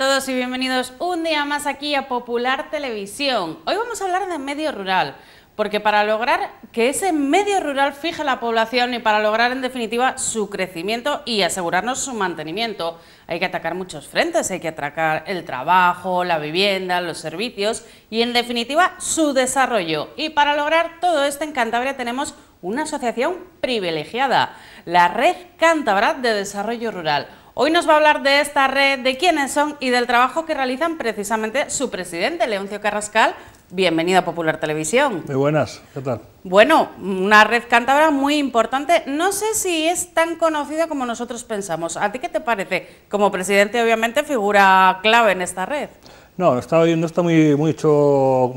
todos y bienvenidos un día más aquí a Popular Televisión. Hoy vamos a hablar de medio rural, porque para lograr que ese medio rural fije la población y para lograr en definitiva su crecimiento y asegurarnos su mantenimiento, hay que atacar muchos frentes, hay que atacar el trabajo, la vivienda, los servicios y en definitiva su desarrollo. Y para lograr todo esto en Cantabria tenemos una asociación privilegiada, la Red Cántabra de Desarrollo Rural Hoy nos va a hablar de esta red, de quiénes son y del trabajo que realizan precisamente su presidente, Leoncio Carrascal. Bienvenido a Popular Televisión. Muy buenas, ¿qué tal? Bueno, una red cántabra muy importante. No sé si es tan conocida como nosotros pensamos. ¿A ti qué te parece? Como presidente, obviamente, figura clave en esta red. No, no está, muy, muy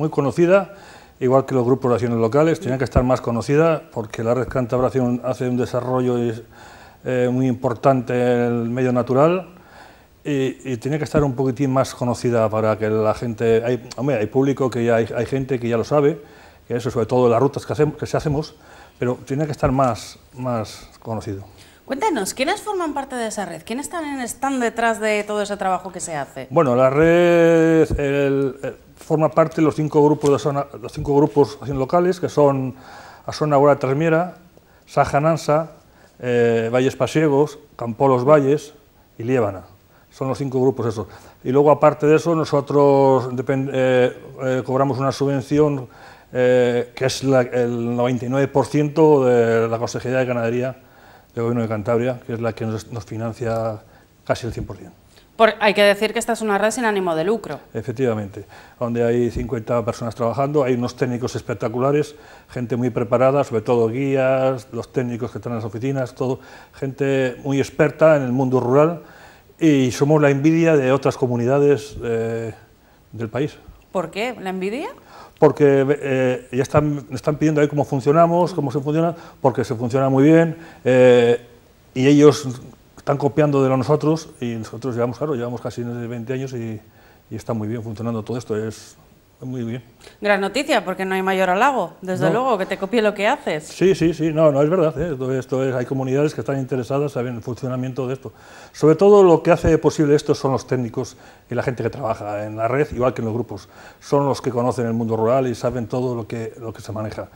conocida, igual que los grupos de acciones locales. tiene que estar más conocida porque la red cántabra hace un, desarrollo... Eh, muy importante en el medio natural y, tiene que estar un poquitín más conocida para que la gente... Hay, hombre, hay público, que ya hay, gente que ya lo sabe, que eso sobre todo las rutas que, hacemos, que se hacemos, pero tiene que estar más, más conocido. Cuéntanos, ¿quiénes forman parte de esa red? ¿Quiénes están, están detrás de todo ese trabajo que se hace? Bueno, la red forma parte de los cinco grupos de zona, los cinco grupos locales, que son Asona Guara Termiera, Sajanansa, eh, valles Pasiegos, Campolos Valles y Liébana. Son los cinco grupos esos. Y luego, aparte de eso, nosotros eh, eh, cobramos una subvención que es el 99% de la Consejería de Ganadería del Gobierno de Cantabria, que es la que nos financia casi el 100% hay que decir que esta es una red sin ánimo de lucro. Efectivamente, donde hay 50 personas trabajando, hay unos técnicos espectaculares, gente muy preparada, sobre todo guías, los técnicos que están en las oficinas, todo, gente muy experta en el mundo rural y somos la envidia de otras comunidades eh, del país. ¿Por qué? ¿La envidia? porque eh, ya están, pidiendo ahí cómo funcionamos, cómo se funciona, porque se funciona muy bien eh, y ellos están copiando de nosotros y nosotros llevamos, claro, llevamos casi 20 años y, está muy bien funcionando todo esto. Es, muy bien. Gran noticia, porque no hay mayor halago, desde luego, que te copie lo que haces. Sí, sí, sí, no, no es verdad. ¿eh? Esto, esto es, hay comunidades que están interesadas en el funcionamiento de esto. Sobre todo lo que hace posible esto son los técnicos y la gente que trabaja en la red, igual que en los grupos. Son los que conocen el mundo rural y saben todo lo que, lo que se maneja.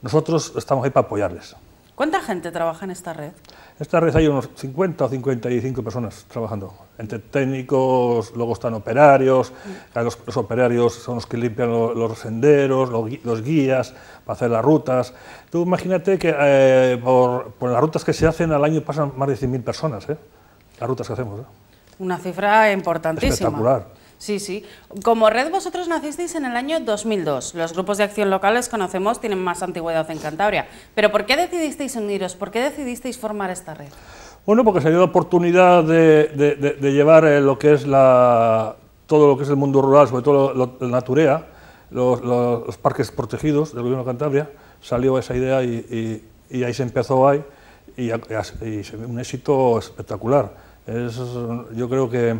Nosotros estamos ahí para apoyarles. ¿Cuánta gente trabaja en esta red? En esta red hay unos 50 o 55 personas trabajando, entre técnicos, luego están operarios, mm. los, operarios son los que limpian los, senderos, los, guías para hacer las rutas. Tú imagínate que eh, por, las rutas que se hacen al año pasan más de 100.000 personas, ¿eh? las rutas que hacemos. ¿eh? Una cifra importantísima. Espectacular. Sí, sí. Como red vosotros nacisteis en el año 2002. Los grupos de acción locales conocemos tienen más antigüedad en Cantabria. Pero ¿por qué decidisteis uniros? ¿Por qué decidisteis formar esta red? Bueno, porque se dio la oportunidad de, llevar eh, lo que es todo lo que es el mundo rural, sobre todo lo, la naturea, los, parques protegidos del gobierno de Cantabria. Salió esa idea y, ahí se empezó ahí y, y un éxito espectacular. yo creo que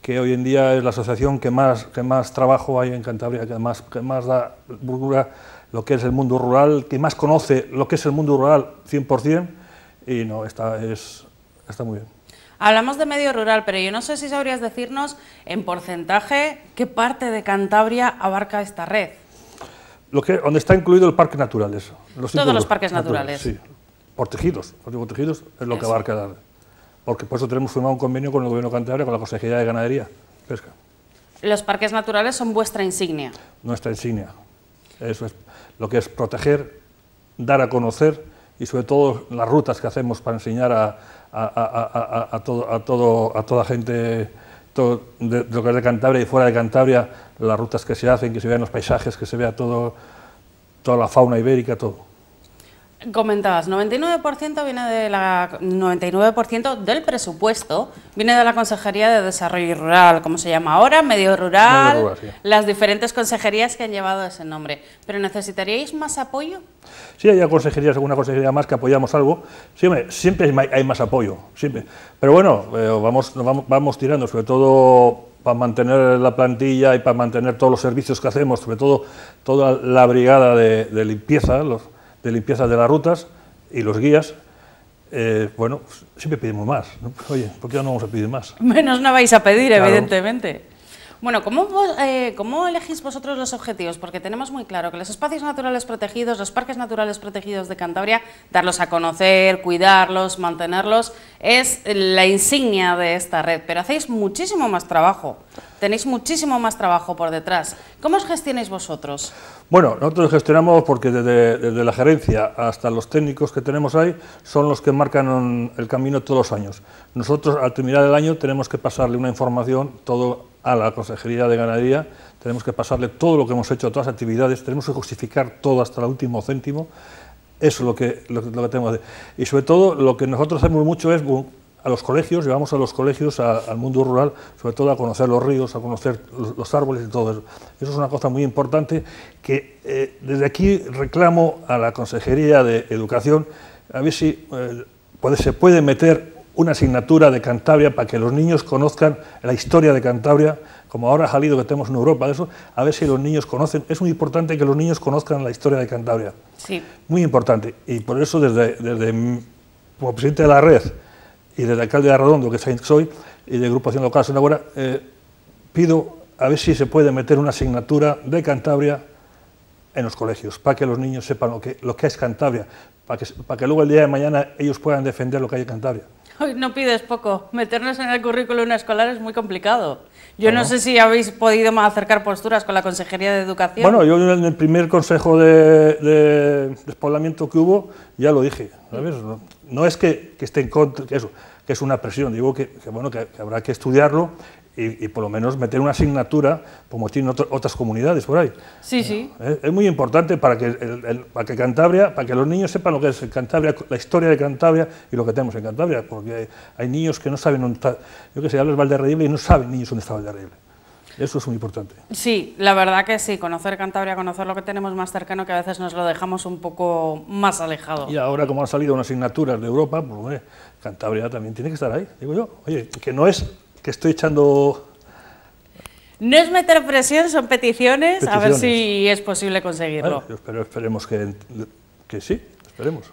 que hoy en día es la asociación que más, que más trabajo hay en Cantabria, que más, que más da burgura lo que es el mundo rural, que más conoce lo que es el mundo rural 100%, y no, está, es, está muy bien. Hablamos de medio rural, pero yo no sé si sabrías decirnos en porcentaje qué parte de Cantabria abarca esta red. Lo que, donde está incluido el parque natural, eso. Los Todos los parques naturales. sí, protegidos, protegidos es lo que abarca la red porque por eso tenemos firmado un convenio con el Gobierno Cantabria, con la Consejería de Ganadería, Pesca. Los parques naturales son vuestra insignia. Nuestra insignia. Eso es lo que es proteger, dar a conocer y sobre todo las rutas que hacemos para enseñar a, a, a, a toda gente todo, de, lo que es de Cantabria y fuera de Cantabria, las rutas que se hacen, que se vean los paisajes, que se vea todo, toda la fauna ibérica, todo. Comentabas, 99% viene de la 99% del presupuesto viene de la Consejería de Desarrollo Rural, como se llama ahora, medio rural, las diferentes consejerías que han llevado ese nombre. Pero necesitaríais más apoyo. Sí, hay consejerías, alguna consejería más que apoyamos algo. Siempre, hay más apoyo, siempre. Pero bueno, eh, vamos, vamos tirando, sobre todo para mantener la plantilla y para mantener todos los servicios que hacemos, sobre todo toda la brigada de, de limpieza, los de limpieza de las rutas y los guías, eh, bueno, pues, siempre pedimos más. Oye, ¿por qué no vamos a pedir más? Menos no vais a pedir, evidentemente. Bueno, eh, ¿cómo, elegís vosotros los objetivos? Porque tenemos muy claro que los espacios naturales protegidos, los parques naturales protegidos de Cantabria, darlos a conocer, cuidarlos, mantenerlos, es la insignia de esta red, pero hacéis muchísimo más trabajo, tenéis muchísimo más trabajo por detrás. ¿Cómo os gestionáis vosotros? Bueno, nosotros gestionamos porque desde, desde la gerencia hasta los técnicos que tenemos ahí son los que marcan el camino todos los años. Nosotros al terminar el año tenemos que pasarle una información todo a la Consejería de Ganadería, tenemos que pasarle todo lo que hemos hecho, todas las actividades, tenemos que justificar todo hasta el último céntimo, eso es lo que, lo, que tenemos que hacer. Y sobre todo, lo que nosotros hacemos mucho es a los colegios, llevamos a los colegios al mundo rural, sobre todo a conocer los ríos, a conocer los, árboles y todo eso. Eso es una cosa muy importante que eh, desde aquí reclamo a la Consejería de Educación, a ver si eh, se puede meter una asignatura de Cantabria para que los niños conozcan la historia de Cantabria, como ahora ha salido que tenemos en Europa eso, a ver si los niños conocen. Es muy importante que los niños conozcan la historia de Cantabria. Sí. Muy importante. Y por eso desde, como presidente de la red y desde alcalde de Arredondo, que soy, y de Agrupación Local la eh, pido a ver si se puede meter una asignatura de Cantabria en los colegios, para que los niños sepan lo que, es Cantabria, para que, para que luego el día de mañana ellos puedan defender lo que hay en Cantabria no pides poco. Meternos en el currículum escolar es muy complicado. Yo no, sé si habéis podido acercar posturas con la Consejería de Educación. Bueno, yo en el primer consejo de, despoblamiento que hubo ya lo dije. No, es que, esté en contra, que, eso, que es una presión, digo que bueno, que, habrá que estudiarlo y, por lo menos meter una asignatura como tienen otras comunidades por ahí. Sí, sí. Es, muy importante para que, para Cantabria, para que los niños sepan lo que es Cantabria, la historia de Cantabria y lo que tenemos en Cantabria, porque hay niños que no saben dónde está, yo que sé, hablas Valderredible y no saben niños dónde está Valderredible. Eso es muy importante. Sí, la verdad que sí, conocer Cantabria, conocer lo que tenemos más cercano, que a veces nos lo dejamos un poco más alejado. Y ahora, como han salido unas asignaturas de Europa, pues, Cantabria también tiene que estar ahí, digo yo. Oye, que no es que estoy echando... No es meter presión, son peticiones, a ver si es posible conseguirlo. pero esperemos que, que sí, esperemos.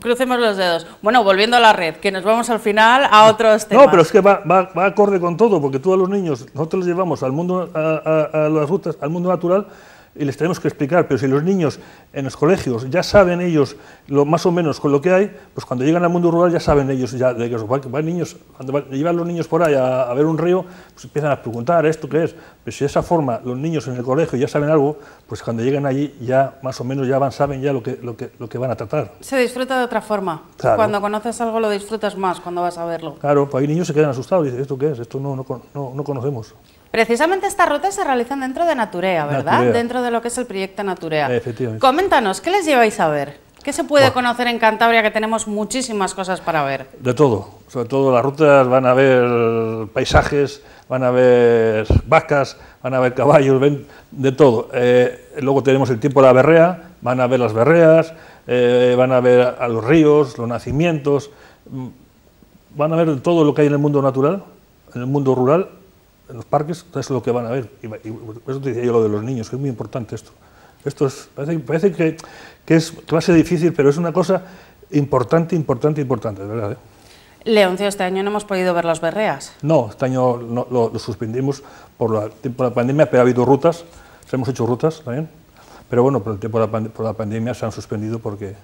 Crucemos los dedos. Bueno, volviendo a la red, que nos vamos al final a otros temas. No, pero es que va, va, va acorde con todo, porque tú a los niños, nosotros los llevamos al mundo, a las rutas, al mundo natural, y les tenemos que explicar, pero si los niños en los colegios ya saben ellos lo, más o menos con lo que hay, pues cuando llegan al mundo rural ya saben ellos, ya de que van, niños, cuando van, llevan los niños por ahí a, ver un río, pues empiezan a preguntar esto qué es, pero si de esa forma los niños en el colegio ya saben algo, pues cuando llegan allí ya más o menos ya van, saben ya lo que, lo que, lo que van a tratar. Se disfruta de otra forma, cuando conoces algo lo disfrutas más cuando vas a verlo. Claro, pues hay niños se quedan asustados, y dicen, ¿esto qué es? Esto no, no, no, no conocemos. Precisamente estas rutas se realizan dentro de Naturea, ¿verdad? Dentro de lo que es el proyecto Naturea. Coméntanos, ¿qué les lleváis a ver? ¿Qué se puede conocer en Cantabria que tenemos muchísimas cosas para ver? De todo, sobre todo las rutas, van a ver paisajes, van a ver vacas, van a ver caballos, ven de todo. Eh, luego tenemos el tiempo de la berrea, van a ver las berreas, eh, van a ver a los ríos, los nacimientos, mm, van a ver todo lo que hay en el mundo natural, en el mundo rural en los parques es lo que van a ver. Y, eso te decía yo lo de los niños, que es muy importante esto. Esto es, parece, que, es, clase difícil, pero es una cosa importante, importante, importante, de verdad. ¿eh? Leoncio, este año no hemos podido ver las berreas. No, este año lo, suspendimos por la, por la pandemia, pero ha habido rutas, se hemos hecho rutas también, pero bueno, por, el, tiempo la, la pandemia se han suspendido porque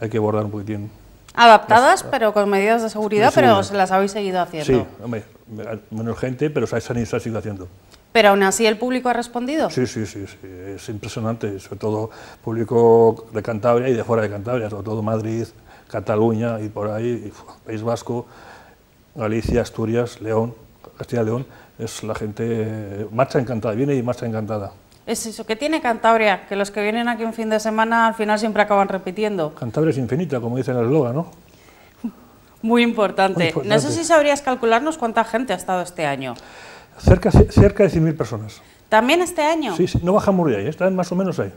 hay que guardar un poquitín. Adaptadas, pero con medidas de seguridad, de seguridad, pero se las habéis seguido haciendo. Sí, hombre, menos gente, pero se iniciativa sigue haciendo. Pero aún así el público ha respondido. Sí, sí, sí, es impresionante, sobre todo público de Cantabria y de fuera de Cantabria, sobre todo Madrid, Cataluña y por ahí, País Vasco, Galicia, Asturias, León, Castilla León, es la gente eh, marcha encantada, viene y marcha encantada. Es eso, que tiene Cantabria? Que los que vienen aquí un fin de semana al final siempre acaban repitiendo. Cantabria es infinita, como dice el eslogan, ¿no? Muy importante. No sé si sabrías calcularnos cuánta gente ha estado este año. Cerca, cerca de 100.000 personas. ¿También este año? Sí, no bajamos de ahí, están más o menos ahí.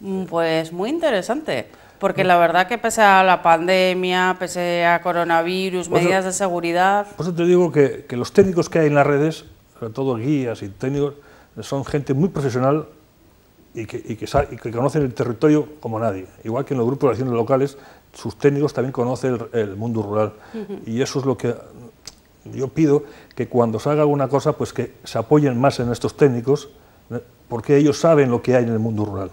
Mm, pues muy interesante, porque la verdad que pese a la pandemia, pese a coronavirus, medidas de seguridad... Por eso te digo que, que, los técnicos que hay en las redes, sobre todo guías y técnicos, son gente muy profesional y que, y que, y que conocen el territorio como nadie. Igual que en los grupos de acciones locales, sus técnicos también conocen el, mundo rural. Y eso es lo que yo pido, que cuando se haga alguna cosa, pues que se apoyen más en estos técnicos, eh, porque ellos saben lo que hay en el mundo rural.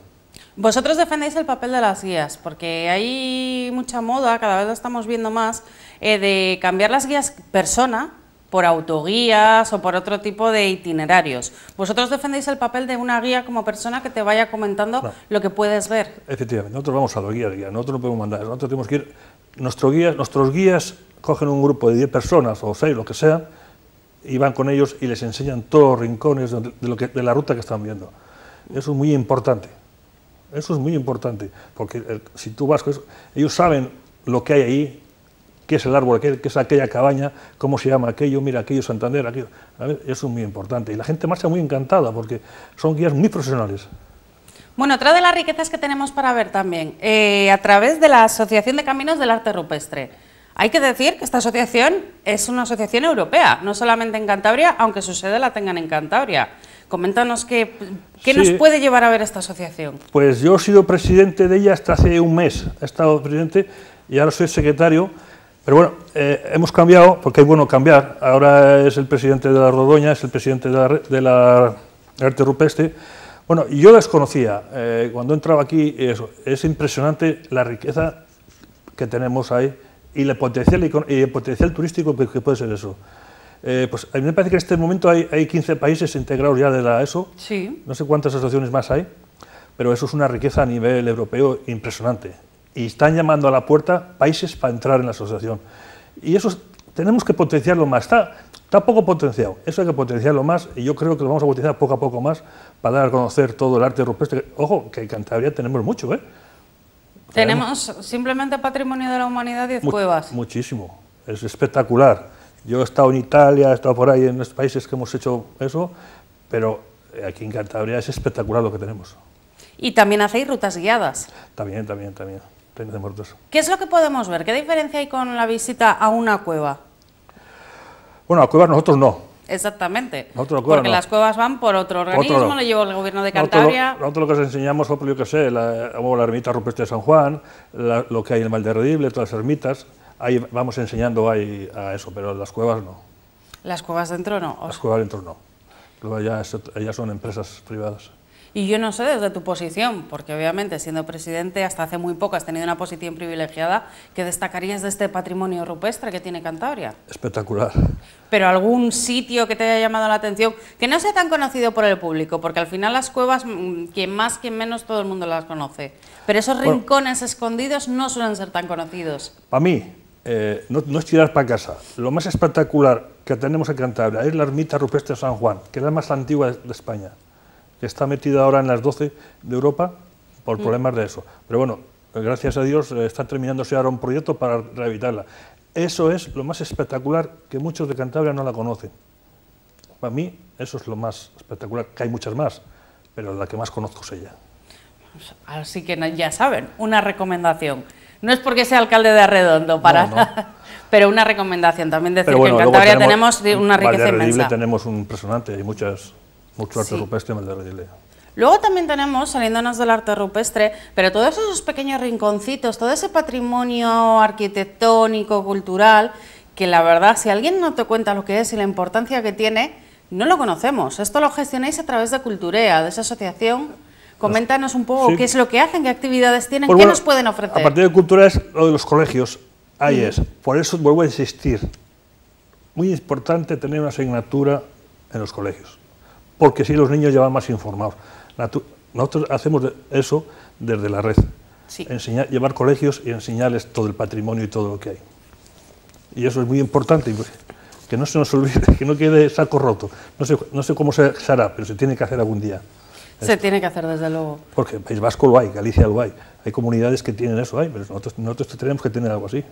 Vosotros defendéis el papel de las guías, porque hay mucha moda, cada vez lo estamos viendo más, eh, de cambiar las guías persona por autoguías o por otro tipo de itinerarios. Vosotros defendéis el papel de una guía como persona que te vaya comentando lo que puedes ver. Efectivamente, nosotros vamos a la guía, guía, nosotros no podemos mandar, nosotros tenemos que ir, nuestro guía, nuestros guías cogen un grupo de 10 personas o 6, lo que sea, y van con ellos y les enseñan todos los rincones de, lo que, de la ruta que están viendo. Eso es muy importante. Eso es muy importante, porque si tú vas, ellos saben lo que hay ahí, qué es el árbol, qué, es aquella cabaña, cómo se llama aquello, mira aquello, Santander, aquello. ver, Eso es muy importante. Y la gente marcha muy encantada porque son guías muy profesionales. Bueno, otra de las riquezas que tenemos para ver también, eh, a través de la Asociación de Caminos del Arte Rupestre. Hay que decir que esta asociación es una asociación europea, no solamente en Cantabria, aunque su sede la tengan en Cantabria. Coméntanos qué, nos puede llevar a ver esta asociación. Pues yo he sido presidente de ella hasta hace un mes, he estado presidente y ahora soy secretario pero bueno, eh, hemos cambiado, porque es bueno cambiar. Ahora es el presidente de la Rodoña, es el presidente de la, de Arte Rupestre. Bueno, yo desconocía, eh, cuando entraba aquí, eso, es impresionante la riqueza que tenemos ahí y el potencial, turístico que, puede ser eso. Eh, pues a mí me parece que en este momento hay, 15 países integrados ya de la ESO, sí. no sé cuántas asociaciones más hay, pero eso es una riqueza a nivel europeo impresionante y están llamando a la puerta países para entrar en la asociación. Y eso tenemos que potenciarlo más. Está, poco potenciado, eso hay que potenciarlo más y yo creo que lo vamos a potenciar poco a poco más para dar a conocer todo el arte rupestre. Ojo, que en Cantabria tenemos mucho, ¿eh? tenemos simplemente patrimonio de la humanidad 10 cuevas. Muchísimo, es espectacular. Yo he estado en Italia, he estado por ahí en los países que hemos hecho eso, pero aquí en Cantabria es espectacular lo que tenemos. Y también hacéis rutas guiadas. También, también, también. ¿Qué es lo que podemos ver? ¿Qué diferencia hay con la visita a una cueva? Bueno, a cuevas nosotros no. Exactamente. porque las cuevas van por otro organismo, lo llevó el gobierno de Cantabria. Nosotros, lo, que les enseñamos fue, yo que sé, la, ermita rupestre de San Juan, lo que hay en el todas las ermitas. Ahí vamos enseñando ahí a eso, pero las cuevas no. ¿Las cuevas dentro no? Las cuevas dentro no. Luego ya, son empresas privadas. Y yo no sé desde tu posición, porque obviamente siendo presidente hasta hace muy poco has tenido una posición privilegiada, que destacarías de este patrimonio rupestre que tiene Cantabria? Espectacular. Pero algún sitio que te haya llamado la atención, que no sea tan conocido por el público, porque al final las cuevas, mm, quien más, que menos, todo el mundo las conoce. Pero esos rincones escondidos no suelen ser tan conocidos. Para mí, eh, no, es tirar para casa. Lo más espectacular que tenemos en Cantabria es la ermita rupestre de San Juan, que es la más antigua de España que está metida ahora en las 12 de Europa por mm. problemas de eso. Pero bueno, gracias a Dios eh, está terminándose ahora un proyecto para rehabilitarla. Eso es lo más espectacular que muchos de Cantabria no la conocen. Para mí eso es lo más espectacular, que hay muchas más, pero la que más conozco es ella. Así que ya saben, una recomendación. No es porque sea alcalde de Arredondo, para, pero una recomendación también decir que en Cantabria tenemos, una riqueza inmensa. tenemos un impresionante, hay muchas mucho arte rupestre en Valverde Luego también tenemos, saliéndonos del arte rupestre, pero todos esos pequeños rinconcitos, todo ese patrimonio arquitectónico, cultural, que la verdad, si alguien no te cuenta lo que es y la importancia que tiene, no lo conocemos. Esto lo gestionáis a través de Culturea, de esa asociación. Coméntanos un poco qué es lo que hacen, qué actividades tienen, pues qué nos pueden ofrecer. A partir de Culturea es lo de los colegios. Ahí mm. es. Por eso vuelvo a insistir. Muy importante tener una asignatura en los colegios porque si los niños ya van más informados. Nosotros hacemos eso desde la red, Enseñar, llevar colegios y enseñarles todo el patrimonio y todo lo que hay. Y eso es muy importante, pues, que no se nos olvide, que no quede saco roto. No sé, no sé cómo se hará, pero se tiene que hacer algún día. Se tiene que hacer, desde luego. Porque en País Vasco lo hay, Galicia lo hay, hay comunidades que tienen eso, ahí, pero nosotros, nosotros tenemos que tener algo así.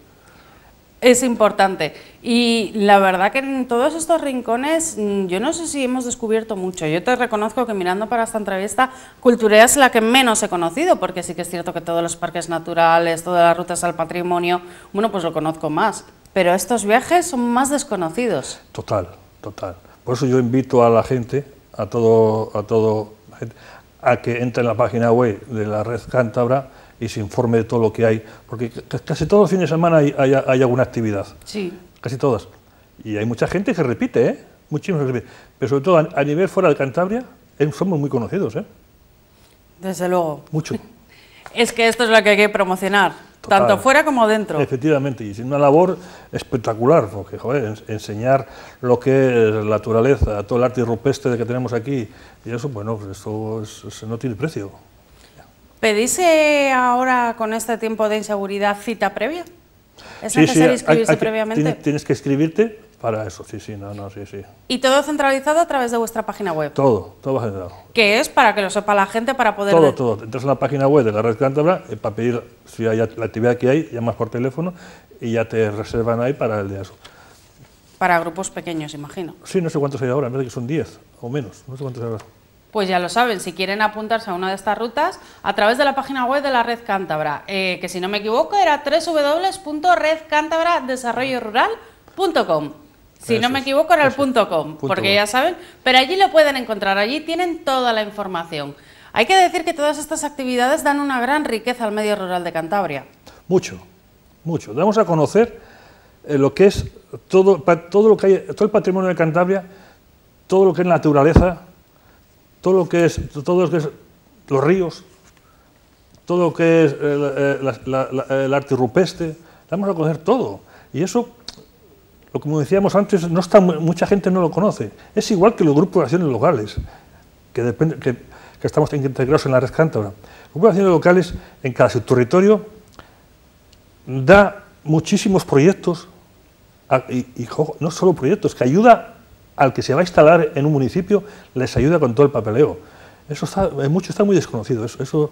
Es importante. Y la verdad que en todos estos rincones, mm, yo no sé si hemos descubierto mucho. Yo te reconozco que mirando para esta entrevista, Culturea es la que menos he conocido, porque sí que es cierto que todos los parques naturales, todas las rutas al patrimonio, bueno, pues lo conozco más. Pero estos viajes son más desconocidos. Total, total. Por eso yo invito a la gente, a todo, a todo, a que entre en la página web de la Red Cántabra, y se informe de todo lo que hay, porque casi todos los fines de semana hay, hay, alguna actividad. Sí. Casi todas. Y hay mucha gente que repite, ¿eh? repite. Pero sobre todo a, nivel fuera de Cantabria, eh, somos muy conocidos, ¿eh? Desde luego. Mucho. es que esto es lo que hay que promocionar, tanto fuera como dentro. Efectivamente, y es una labor espectacular, porque joder, enseñar lo que es la naturaleza, todo el arte rupestre que tenemos aquí, y eso, bueno, eso, eso no tiene precio. ¿Pedís ahora con este tiempo de inseguridad cita previa? ¿Es necesario inscribirse previamente? Tienes que escribirte para eso, sí, sí, no, no, sí, sí. ¿Y todo centralizado a través de vuestra página web? Todo, todo centralizado. ¿Qué es? Para que lo sepa la gente, para poder... Todo, todo. Entras en la página web de la Red Cántabra eh, para pedir si hay la actividad que hay, llamas por teléfono y ya te reservan ahí para el día de eso. Para grupos pequeños, imagino. Sí, no sé cuántos hay ahora, me parece que son 10 o menos, no sé cuántos hay ahora pues ya lo saben, si quieren apuntarse a una de estas rutas, a través de la página web de la Red Cántabra, eh, que si no me equivoco era www.redcántabradesarrollorural.com, Si no me equivoco era el punto .com, porque ya saben, pero allí lo pueden encontrar, allí tienen toda la información. Hay que decir que todas estas actividades dan una gran riqueza al medio rural de Cantabria. Mucho, mucho. Damos a conocer eh, lo que es todo, todo, lo que hay, todo el patrimonio de Cantabria, todo lo que es naturaleza, todo lo que es, todo que los ríos, todo lo que es eh, eh, el arte rupestre, vamos a conocer todo. Y eso, lo como decíamos antes, no está, mucha gente no lo conoce. Es igual que los grupos de acciones locales, que, depende, que, estamos integrados en la red cántabra. Los grupos de acciones locales en cada territorio da muchísimos proyectos, ah, y, y no solo proyectos, que ayuda al que se va a instalar en un municipio les ayuda con todo el papeleo. Eso está, mucho está muy desconocido, eso,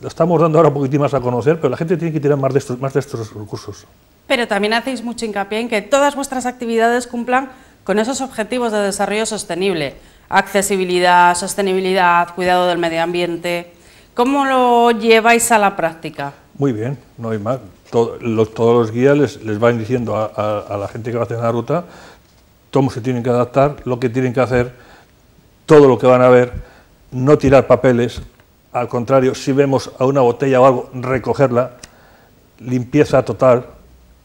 lo estamos dando ahora un poquitín más a conocer, pero la gente tiene que tirar más de estos, más de estos recursos. Pero también hacéis mucho hincapié en que todas vuestras actividades cumplan con esos objetivos de desarrollo sostenible, accesibilidad, sostenibilidad, cuidado del medio ambiente. ¿Cómo lo lleváis a la práctica? Muy bien, no hay más. todos los guías les, van diciendo a, la gente que va a hacer la ruta cómo se tienen que adaptar, lo que tienen que hacer, todo lo que van a ver, no tirar papeles, al contrario, si vemos a una botella o algo, recogerla, limpieza total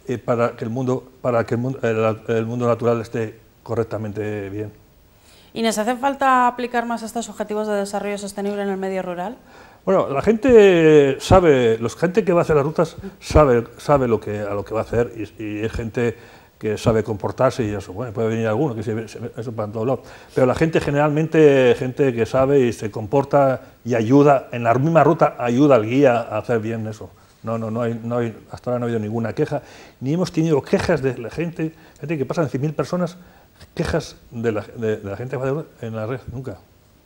eh, para que el mundo, para que el mundo, el, mundo natural esté correctamente bien. ¿Y nos hace falta aplicar más estos objetivos de desarrollo sostenible en el medio rural? Bueno, la gente sabe, la gente que va a hacer las rutas sabe, sabe lo que, a lo que va a hacer y, y es gente que sabe comportarse y eso. Bueno, puede venir alguno, que se, eso para todo lado, Pero la gente generalmente, gente que sabe y se comporta y ayuda, en la misma ruta ayuda al guía a hacer bien eso. No, no, no hay, no hay, hasta ahora no ha habido ninguna queja, ni hemos tenido quejas de la gente, gente que pasan 100.000 personas, quejas de la, gente en la red, nunca.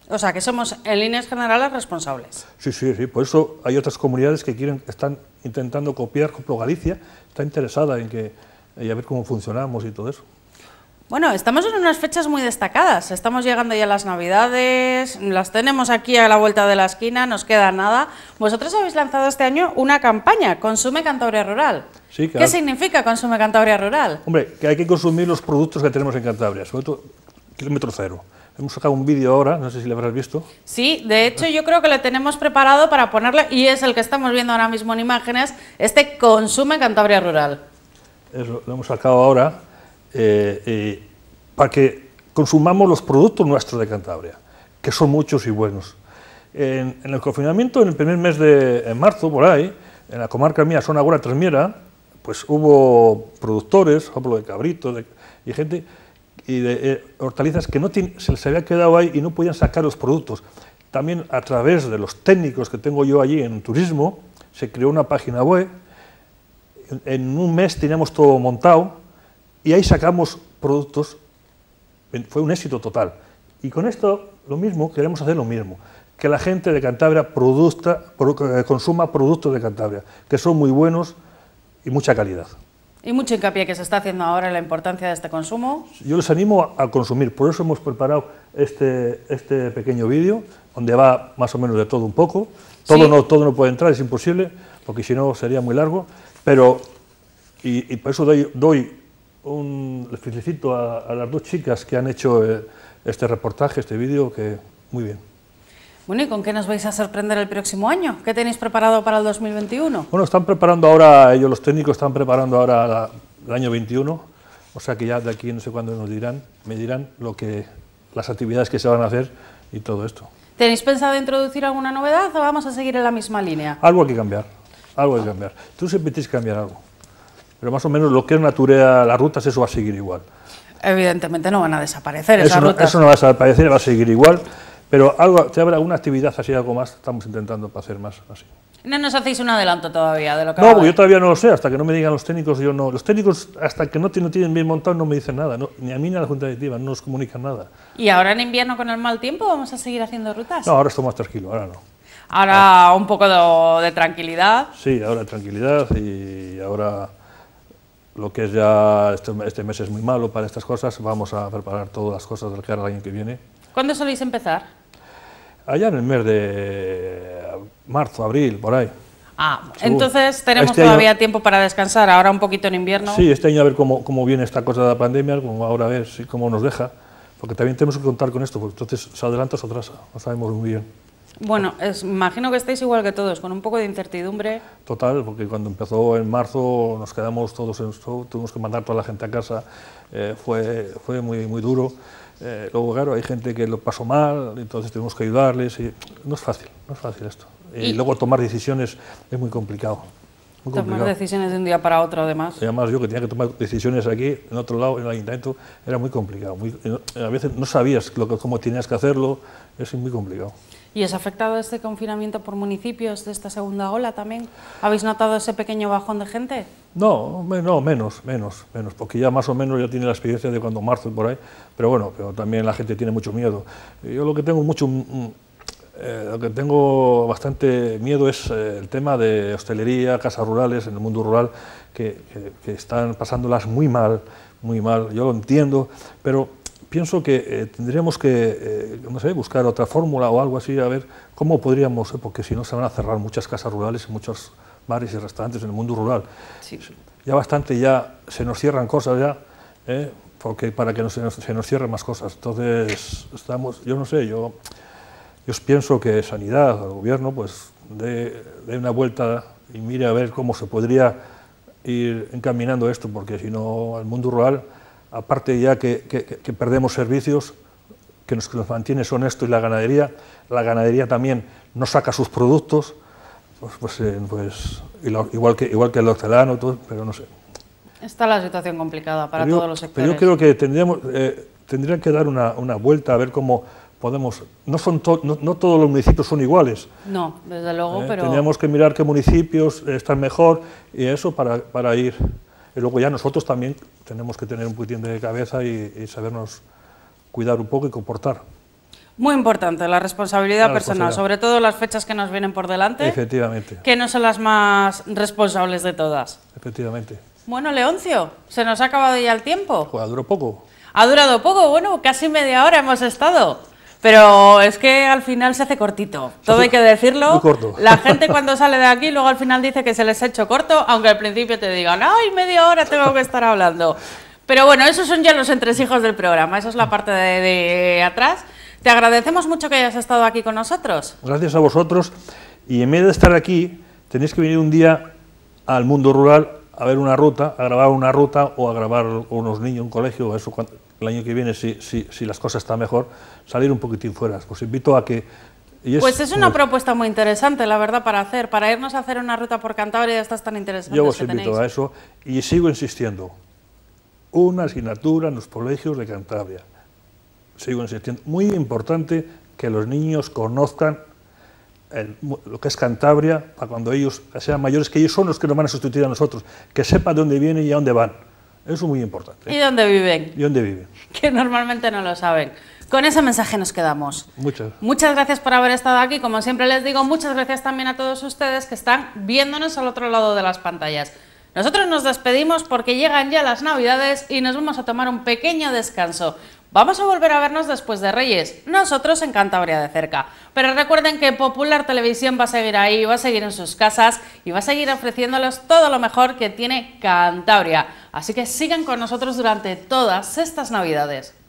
O sea, que somos en líneas generales responsables. Sí, sí, sí. Por eso hay otras comunidades que quieren, están intentando copiar, por ejemplo Galicia está interesada en que y a ver cómo funcionamos y todo eso. Bueno, estamos en unas fechas muy destacadas. Estamos llegando ya a las Navidades, las tenemos aquí a la vuelta de la esquina, nos queda nada. Vosotros habéis lanzado este año una campaña, Consume Cantabria Rural. ¿Qué significa Consume Cantabria Rural? Hombre, que hay que consumir los productos que tenemos en Cantabria, sobre todo kilómetro cero. Hemos sacado un vídeo ahora, no sé si lo habrás visto. Sí, de hecho yo creo que lo tenemos preparado para ponerle, y es el que estamos viendo ahora mismo en imágenes, este Consume Cantabria Rural lo, hemos sacado ahora, eh, eh, para que consumamos los productos nuestros de Cantabria, que son muchos y buenos. En, el confinamiento, en el primer mes de marzo, por ahí, en la comarca mía, zona Gora Trasmiera, pues hubo productores, hablo de cabritos de, y gente, y de eh, hortalizas que no se les había quedado ahí y no podían sacar los productos. También a través de los técnicos que tengo yo allí en turismo, se creó una página web en un mes teníamos todo montado y ahí sacamos productos, fue un éxito total. Y con esto lo mismo, queremos hacer lo mismo, que la gente de Cantabria produzca, eh, consuma productos de Cantabria, que son muy buenos y mucha calidad. Y mucho hincapié que se está haciendo ahora en la importancia de este consumo. Yo les animo a, consumir, por eso hemos preparado este, este pequeño vídeo, donde va más o menos de todo un poco, todo, no, todo no puede entrar, es imposible, porque si no sería muy largo, pero, y, por eso doy, un, felicito a, las dos chicas que han hecho eh, este reportaje, este vídeo, que muy bien. Bueno, ¿y con qué nos vais a sorprender el próximo año? ¿Qué tenéis preparado para el 2021? Bueno, están preparando ahora, ellos los técnicos están preparando ahora el año 21, o sea que ya de aquí no sé cuándo nos dirán, me dirán lo que, las actividades que se van a hacer y todo esto. ¿Tenéis pensado introducir alguna novedad o vamos a seguir en la misma línea? Algo hay que cambiar, algo hay que cambiar. Tú siempre tienes que cambiar algo, pero más o menos lo que es naturaleza, las rutas, eso va a seguir igual. Evidentemente no van a desaparecer eso esas no, rutas. Eso no va a desaparecer, va a seguir igual, pero algo, te habrá alguna actividad así, algo más, estamos intentando hacer más así. No nos hacéis un adelanto todavía de lo que No, yo todavía no lo sé, hasta que no me digan los técnicos, yo no. Los técnicos, hasta que no tienen, bien montado, no me dicen nada, ni a mí ni a la Junta Directiva, no nos comunican nada. ¿Y ahora en invierno con el mal tiempo vamos a seguir haciendo rutas? No, ahora estoy más tranquilo, ahora no. Ahora ah. un poco de, tranquilidad. Sí, ahora tranquilidad y ahora lo que es ya, este, este, mes es muy malo para estas cosas, vamos a preparar todas las cosas del que que viene. ¿Cuándo soléis empezar? Allá en el mes de marzo, abril, por ahí. Ah, entonces tenemos este todavía tiempo para descansar, ahora un poquito en invierno. Sí, este año a ver cómo, cómo viene esta cosa de la pandemia, como ahora a ver cómo nos deja, porque también tenemos que contar con esto, porque entonces se adelanta o se atrasa, no sabemos muy bien. Bueno, es, imagino que estáis igual que todos, con un poco de incertidumbre. Total, porque cuando empezó en marzo nos quedamos todos en esto, tuvimos que mandar toda la gente a casa, eh, fue, fue muy, muy duro. Eh, luego, claro, hay gente que lo pasó mal, entonces tenemos que ayudarles. Y no es fácil, no es fácil esto. Y, luego tomar decisiones es muy complicado. tomar decisiones de un día para otro, además. Y además, yo que tenía que tomar decisiones aquí, en otro lado, en el ayuntamiento, era muy complicado. a veces no sabías lo que, cómo tenías que hacerlo, es muy complicado. ¿Y es afectado este confinamiento por municipios de esta segunda ola también? ¿Habéis notado ese pequeño bajón de gente? No, menos, menos, menos, porque ya más o menos ya tiene la experiencia de cuando marzo y por ahí, pero bueno, pero también la gente tiene mucho miedo. Yo lo que tengo mucho, mm, mm, eh, lo que tengo bastante miedo es eh, el tema de hostelería, casas rurales, en el mundo rural, que están pasándolas muy mal, muy mal, yo lo entiendo, pero pienso que eh, tendríamos que, eh, no sé, buscar otra fórmula o algo así, a ver cómo podríamos, eh, porque si no se van a cerrar muchas casas rurales y muchos bares y restaurantes en el mundo rural. Ya bastante, ya se nos cierran cosas ya, porque para que no se, nos, se nos cierren más cosas. Entonces, estamos, yo no sé, yo, yo pienso que Sanidad, el gobierno, pues dé, una vuelta y mire a ver cómo se podría ir encaminando esto, porque si no, el mundo rural aparte ya que, perdemos servicios, que nos, que mantiene son esto y la ganadería, la ganadería también no saca sus productos, pues, pues, eh, pues igual, que, igual que el hortelano, pero no sé. Está la situación complicada para todos los sectores. Pero yo creo que tendríamos, eh, tendrían que dar una, vuelta a ver cómo podemos... No, son no, todos los municipios son iguales. No, desde luego, eh, pero... Tendríamos que mirar qué municipios están mejor y eso para, para ir... Y luego ya nosotros también tenemos que tener un poquitín de cabeza y, sabernos cuidar un poco y comportar. Muy importante la responsabilidad personal, sobre todo las fechas que nos vienen por delante. Efectivamente. Que no son las más responsables de todas. Efectivamente. Bueno, Leoncio, se nos ha acabado ya el tiempo. Pues ha durado poco. Ha durado poco, bueno, casi media hora hemos estado. Pero es que al final se hace cortito, todo hay que decirlo. La gente cuando sale de aquí luego al final dice que se les ha hecho corto, aunque al principio te digan, ay, media hora tengo que estar hablando. Pero bueno, esos son ya los entresijos del programa, esa es la parte de, de atrás. Te agradecemos mucho que hayas estado aquí con nosotros. Gracias a vosotros. Y en vez de estar aquí, tenéis que venir un día al mundo rural a ver una ruta, a grabar una ruta o a grabar unos niños, un colegio, eso el año que viene, si, las cosas están mejor, salir un poquitín fuera. Os invito a que... pues es una pues propuesta muy interesante, la verdad, para hacer, para irnos a hacer una ruta por Cantabria, estas tan interesante. Yo os invito a eso y sigo insistiendo, una asignatura en los colegios de Cantabria, sigo insistiendo, muy importante que los niños conozcan lo que es Cantabria, para cuando ellos sean mayores, que ellos son los que nos van a sustituir a nosotros, que sepa de dónde vienen y a dónde van. Eso es muy importante. ¿Y dónde viven? Y dónde viven. Que normalmente no lo saben. Con ese mensaje nos quedamos. Muchas. Muchas gracias por haber estado aquí. Como siempre les digo, muchas gracias también a todos ustedes que están viéndonos al otro lado de las pantallas. Nosotros nos despedimos porque llegan ya las navidades y nos vamos a tomar un pequeño descanso. Vamos a volver a vernos después de Reyes, nosotros en Cantabria de cerca. Pero recuerden que Popular Televisión va a seguir ahí, va a seguir en sus casas y va a seguir ofreciéndoles todo lo mejor que tiene Cantabria. Así que sigan con nosotros durante todas estas navidades.